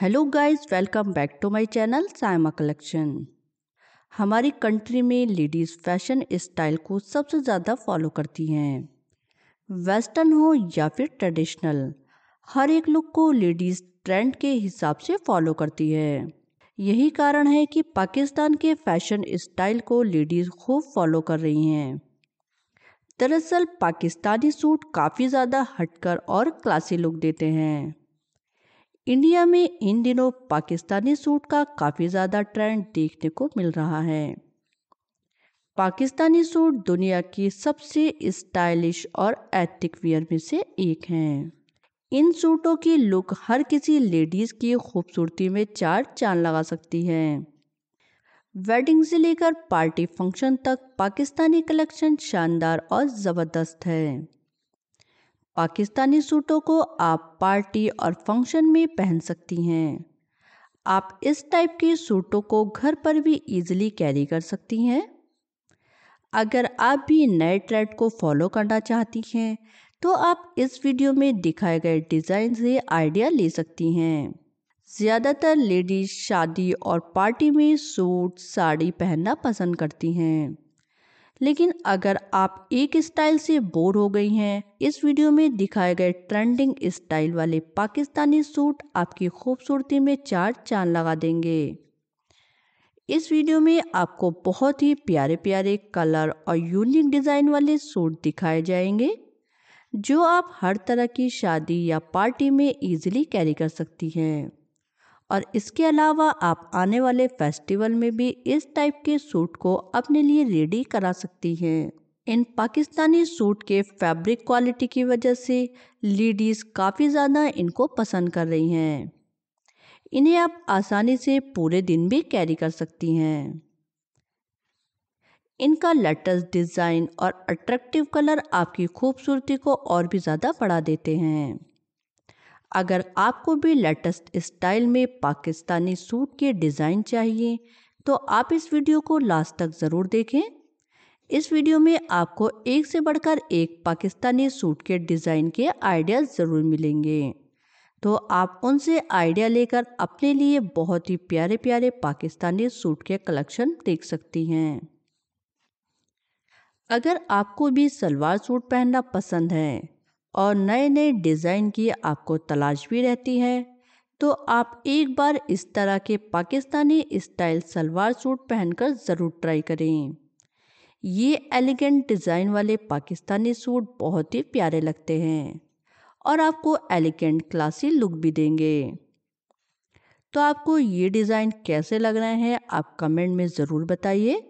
hello guys welcome back to my channel Saima collection हमारी country में ladies fashion style को सबसे ज़्यादा फॉलो करती हैं वेस्टर्न हो या फिर ट्रेडिशनल हर एक लुक को लेडीज़ ट्रेंड के हिसाब से फॉलो करती है यही कारण है कि पाकिस्तान के फैशन स्टाइल को लेडीज़ खूब फॉलो कर रही हैं दरअसल पाकिस्तानी सूट काफ़ी ज़्यादा हटकर और क्लासी लुक देते हैं इंडिया में इन दिनों पाकिस्तानी सूट का काफ़ी ज़्यादा ट्रेंड देखने को मिल रहा है पाकिस्तानी सूट दुनिया की सबसे स्टाइलिश और एथिक वियर में से एक हैं इन सूटों की लुक हर किसी लेडीज़ की खूबसूरती में चार चांद लगा सकती है वेडिंग से लेकर पार्टी फंक्शन तक पाकिस्तानी कलेक्शन शानदार और ज़बरदस्त है पाकिस्तानी सूटों को आप पार्टी और फंक्शन में पहन सकती हैं आप इस टाइप के सूटों को घर पर भी इजीली कैरी कर सकती हैं अगर आप भी नए ट्रेंड को फॉलो करना चाहती हैं तो आप इस वीडियो में दिखाए गए डिज़ाइन से आइडिया ले सकती हैं ज़्यादातर लेडीज शादी और पार्टी में सूट साड़ी पहनना पसंद करती हैं लेकिन अगर आप एक स्टाइल से बोर हो गई हैं इस वीडियो में दिखाए गए ट्रेंडिंग स्टाइल वाले पाकिस्तानी सूट आपकी खूबसूरती में चार चांद लगा देंगे इस वीडियो में आपको बहुत ही प्यारे प्यारे कलर और यूनिक डिज़ाइन वाले सूट दिखाए जाएंगे जो आप हर तरह की शादी या पार्टी में इजीली कैरी कर सकती हैं और इसके अलावा आप आने वाले फेस्टिवल में भी इस टाइप के सूट को अपने लिए रेडी करा सकती हैं इन पाकिस्तानी सूट के फैब्रिक क्वालिटी की वजह से लेडीज़ काफ़ी ज़्यादा इनको पसंद कर रही हैं इन्हें आप आसानी से पूरे दिन भी कैरी कर सकती हैं इनका लेटेस्ट डिज़ाइन और अट्रैक्टिव कलर आपकी खूबसूरती को और भी ज़्यादा बढ़ा देते हैं अगर आपको भी लेटेस्ट स्टाइल में पाकिस्तानी सूट के डिज़ाइन चाहिए तो आप इस वीडियो को लास्ट तक ज़रूर देखें इस वीडियो में आपको एक से बढ़कर एक पाकिस्तानी सूट के डिज़ाइन के आइडिया ज़रूर मिलेंगे तो आप उनसे आइडिया लेकर अपने लिए बहुत ही प्यारे प्यारे पाकिस्तानी सूट के कलेक्शन देख सकती हैं अगर आपको भी सलवार सूट पहनना पसंद है और नए नए डिज़ाइन की आपको तलाश भी रहती है तो आप एक बार इस तरह के पाकिस्तानी स्टाइल सलवार सूट पहनकर ज़रूर ट्राई करें ये एलिगेंट डिज़ाइन वाले पाकिस्तानी सूट बहुत ही प्यारे लगते हैं और आपको एलिगेंट क्लासी लुक भी देंगे तो आपको ये डिज़ाइन कैसे लग रहे हैं आप कमेंट में ज़रूर बताइए